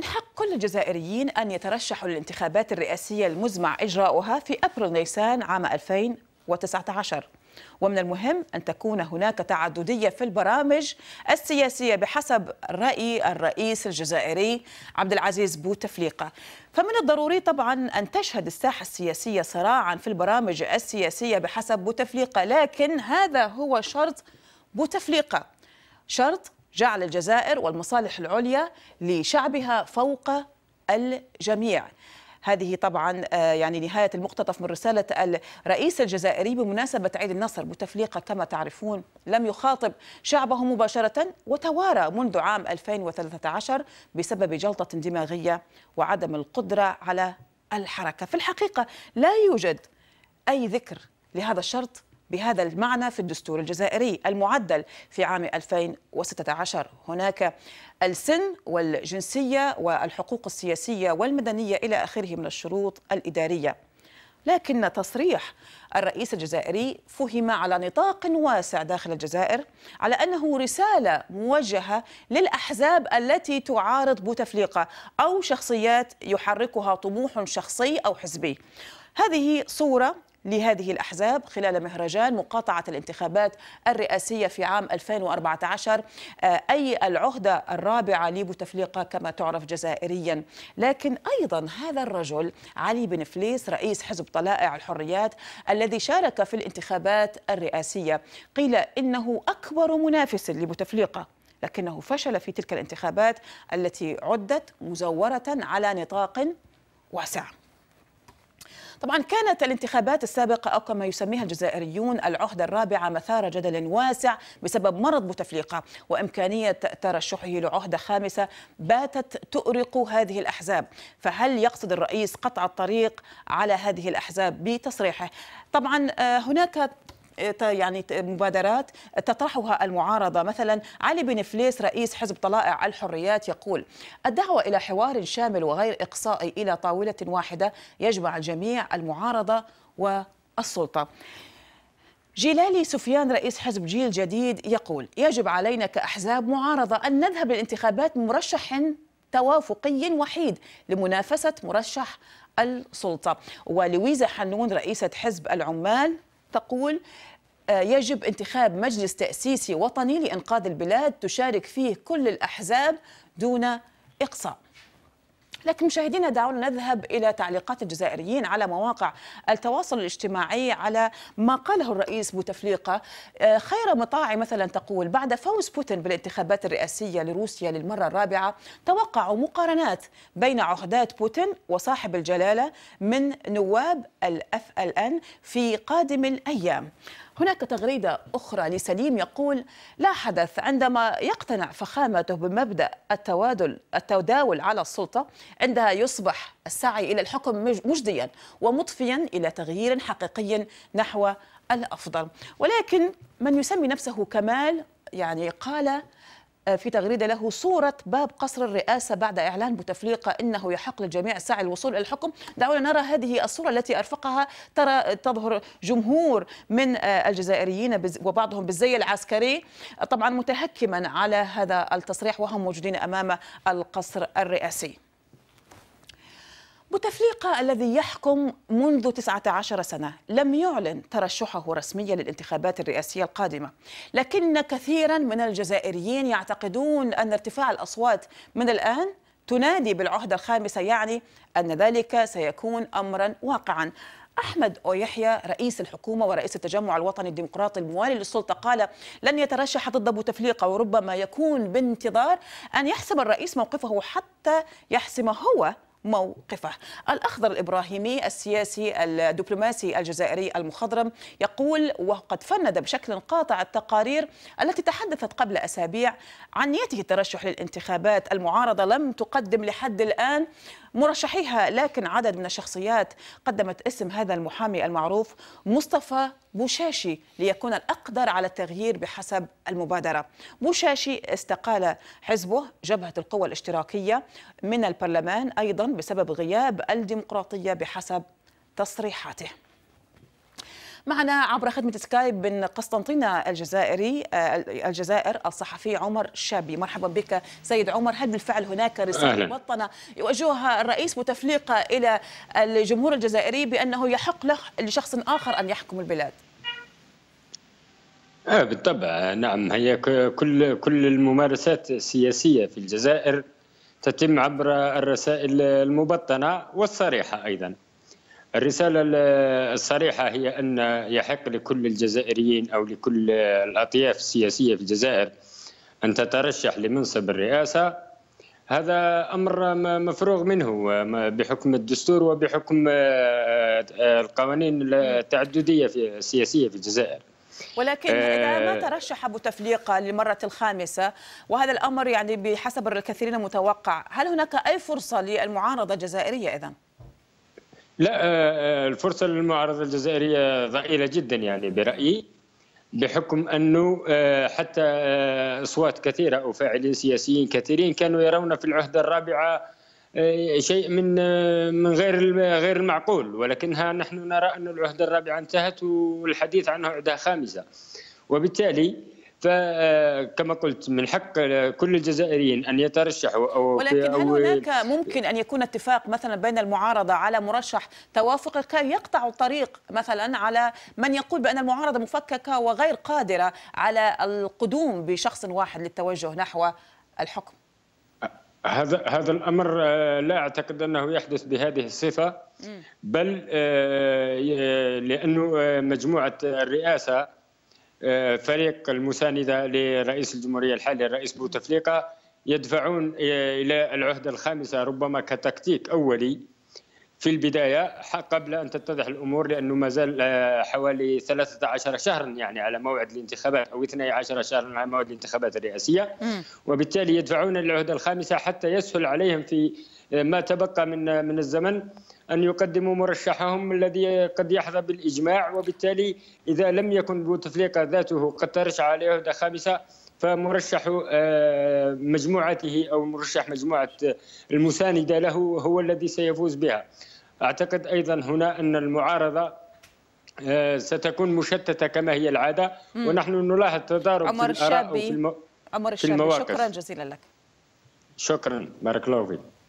من حق كل الجزائريين أن يترشحوا للانتخابات الرئاسية المزمع إجراؤها في أبريل نيسان عام 2019 ومن المهم أن تكون هناك تعددية في البرامج السياسية بحسب رأي الرئيس الجزائري عبد العزيز بوتفليقة فمن الضروري طبعا أن تشهد الساحة السياسية صراعا في البرامج السياسية بحسب بوتفليقة لكن هذا هو شرط بوتفليقة شرط جعل الجزائر والمصالح العليا لشعبها فوق الجميع هذه طبعا آه، يعني نهاية المقتطف من رسالة الرئيس الجزائري بمناسبة عيد النصر بتفليقة كما تعرفون لم يخاطب شعبه مباشرة وتوارى منذ عام 2013 بسبب جلطة دماغية وعدم القدرة على الحركة في الحقيقة لا يوجد أي ذكر لهذا الشرط بهذا المعنى في الدستور الجزائري المعدل في عام 2016 هناك السن والجنسية والحقوق السياسية والمدنية إلى آخره من الشروط الإدارية لكن تصريح الرئيس الجزائري فهم على نطاق واسع داخل الجزائر على انه رساله موجهه للاحزاب التي تعارض بوتفليقه او شخصيات يحركها طموح شخصي او حزبي. هذه صوره لهذه الأحزاب خلال مهرجان مقاطعة الانتخابات الرئاسية في عام 2014 آه، أي العهدة الرابعة لبوتفليقة كما تعرف جزائريا لكن أيضا هذا الرجل علي بن فليس رئيس حزب طلائع الحريات الذي شارك في الانتخابات الرئاسية قيل إنه أكبر منافس لبوتفليقة لكنه فشل في تلك الانتخابات التي عدت مزورة على نطاق واسع طبعا كانت الانتخابات السابقة أو كما يسميها الجزائريون العهدة الرابعة مثار جدل واسع بسبب مرض بوتفليقة وإمكانية ترشحه لعهدة خامسة باتت تؤرق هذه الأحزاب فهل يقصد الرئيس قطع الطريق على هذه الأحزاب بتصريحه طبعا آه، هناك يعني مبادرات تطرحها المعارضة مثلا علي بن فليس رئيس حزب طلائع الحريات يقول الدعوة إلى حوار شامل وغير إقصائي إلى طاولة واحدة يجمع الجميع المعارضة والسلطة جيلالي سفيان رئيس حزب جيل جديد يقول يجب علينا كأحزاب معارضة أن نذهب للانتخابات مرشح توافقي وحيد لمنافسة مرشح السلطة ولويزا حنون رئيسة حزب العمال تقول آه، يجب انتخاب مجلس تأسيسي وطني لإنقاذ البلاد تشارك فيه كل الأحزاب دون إقصاء لكن مشاهدينا دعونا نذهب إلى تعليقات الجزائريين على مواقع التواصل الاجتماعي على ما قاله الرئيس بوتفليقة آه، خير مطاعي مثلا تقول بعد فوز بوتين بالانتخابات الرئاسية لروسيا للمرة الرابعة توقعوا مقارنات بين عهدات بوتين وصاحب الجلالة من نواب الأف ال أن في قادم الأيام هناك تغريدة أخرى لسليم يقول لا حدث عندما يقتنع فخامته بمبدأ التوادل التداول على السلطة عندها يصبح السعي إلى الحكم مجديا ومضفيا إلى تغيير حقيقي نحو الأفضل ولكن من يسمي نفسه كمال يعني قال آه، في تغريده له صوره باب قصر الرئاسه بعد اعلان بوتفليقه انه يحق للجميع سعي الوصول الى الحكم، دعونا نرى هذه الصوره التي ارفقها ترى تظهر جمهور من آه، الجزائريين وبعضهم بالزي العسكري طبعا متهكما على هذا التصريح وهم موجودين امام القصر الرئاسي. بوتفليقة الذي يحكم منذ 19 سنة لم يعلن ترشحه رسميا للانتخابات الرئاسية القادمة لكن كثيرا من الجزائريين يعتقدون أن ارتفاع الأصوات من الآن تنادي بالعهدة الخامسة يعني أن ذلك سيكون أمرا واقعا أحمد أويحيى رئيس الحكومة ورئيس التجمع الوطني الديمقراطي الموالي للسلطة قال لن يترشح ضد بوتفليقة وربما يكون بانتظار أن يحسم الرئيس موقفه حتى يحسم هو موقفه الأخضر الإبراهيمي السياسي الدبلوماسي الجزائري المخضرم يقول وقد فند بشكل قاطع التقارير التي تحدثت قبل أسابيع عن نيته الترشح للانتخابات المعارضة لم تقدم لحد الآن مرشحيها لكن عدد من الشخصيات قدمت اسم هذا المحامي المعروف مصطفى بوشاشي ليكون الأقدر على التغيير بحسب المبادرة بوشاشي استقال حزبه جبهة القوى الاشتراكية من البرلمان أيضا بسبب غياب الديمقراطية بحسب تصريحاته معنا عبر خدمة سكايب من قسطنطينة الجزائري آه، الجزائر الصحفي عمر شابي مرحبا بك سيد عمر هل بالفعل هناك رسالة مبطنة يوجهها الرئيس بوتفليقه إلى الجمهور الجزائري بأنه يحق له لشخص آخر أن يحكم البلاد آه بالطبع نعم هي كل كل الممارسات السياسية في الجزائر تتم عبر الرسائل المبطنة والصريحة أيضا الرسالة الصريحة هي أن يحق لكل الجزائريين أو لكل الأطياف السياسية في الجزائر أن تترشح لمنصب الرئاسة هذا أمر مفروغ منه بحكم الدستور وبحكم آه، آه، القوانين التعددية في السياسية في الجزائر ولكن آه، إذا ما ترشح بوتفليقة للمرة الخامسة وهذا الأمر يعني بحسب الكثيرين متوقع هل هناك أي فرصة للمعارضة الجزائرية إذن؟ لا آه، آه، الفرصه للمعارضه الجزائريه ضئيله جدا يعني برايي بحكم انه آه، حتى اصوات كثيره او فاعلين سياسيين كثيرين كانوا يرون في العهده الرابعه شيء من من غير غير المعقول ولكنها نحن نرى ان العهده الرابعه انتهت والحديث عنها عهده خامسه وبالتالي فكما قلت من حق كل الجزائريين ان يترشحوا او ولكن هل هناك ممكن ان يكون اتفاق مثلا بين المعارضه على مرشح توافق كي يقطع الطريق مثلا على من يقول بان المعارضه مفككه وغير قادره على القدوم بشخص واحد للتوجه نحو الحكم هذا هذا الامر آه، لا اعتقد انه يحدث بهذه الصفه بل آه، لانه آه، مجموعه الرئاسه فريق المساندة لرئيس الجمهورية الحالي الرئيس بوتفليقة يدفعون إلى العهدة الخامسة ربما كتكتيك أولي في البداية قبل أن تتضح الأمور لأنه ما زال آه، حوالي 13 شهرا يعني على موعد الانتخابات أو 12 شهرا على موعد الانتخابات الرئاسية وبالتالي يدفعون العهدة الخامسة حتى يسهل عليهم في ما تبقى من من الزمن ان يقدموا مرشحهم الذي قد يحظى بالاجماع وبالتالي اذا لم يكن بوتفليقه ذاته قد ترشح عليه عهده خامسه فمرشح آه، مجموعته او مرشح مجموعه المسانده له هو الذي سيفوز بها. اعتقد ايضا هنا ان المعارضه آه، ستكون مشتته كما هي العاده ونحن نلاحظ تضارب في الاراء عمر الشابي في المواقف. شكرا جزيلا لك. شكرا بارك الله فيك.